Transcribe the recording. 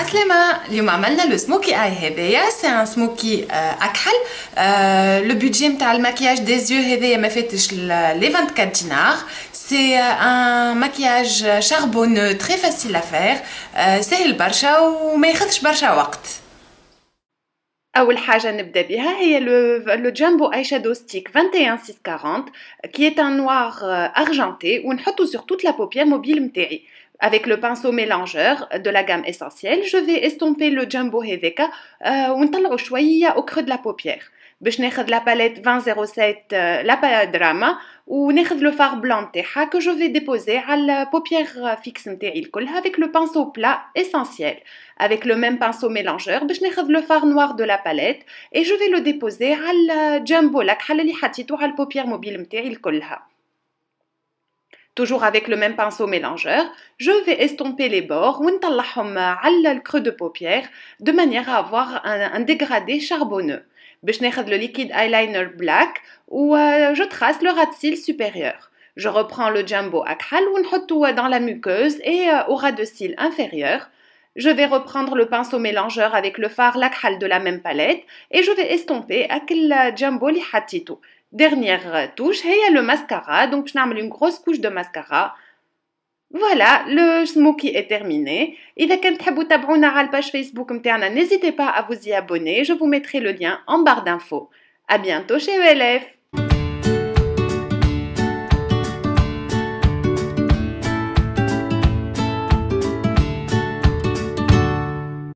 عسلامة اليوم عملنا لو سموكي اي هذايا سي ان سموكي اكحل لو بيدجي نتاع المكياج دي زيو هذايا ما فاتش لي 24 دينار سي ان مكياج شاربونو تري فاسيل افير ساهل برشا وما ياخذش برشا وقت اول première chose بها هي est le Jumbo Eyeshadow Stick 21640 qui est un noir euh, argenté met sur toute la paupière mobile Avec le pinceau mélangeur de la gamme essentielle, je vais estomper le jumbo Heveka euh, au creux de la paupière. Je la palette 2007, la palette drama, ou vais prends le fard blanc terre que je vais déposer à la paupière fixe avec le pinceau plat essentiel. Avec le même pinceau mélangeur, je prends le fard noir de la palette et je vais le déposer à la jumbo la lèvrette à la paupière mobile toujours avec le même pinceau mélangeur, je vais estomper les bords, le creux de paupière, de manière à avoir un, dégradé charbonneux. le liquide eyeliner black ou euh, je trace le ras de cils supérieur. Je reprends le jumbo akhal ou euh, dans la muqueuse et euh, au ras de cils inférieur. Je vais reprendre le pinceau mélangeur avec le fard l'akhal de la même palette et je vais estomper avec le jumbo li dernière touche a le mascara donc je une grosse couche de mascara voilà le smoky est terminé إذا كان تحبوا تابعونا على page Facebook, interne n'hésitez pas à vous y abonner je vous mettrai le lien en barre d'infos à bientôt chez ELF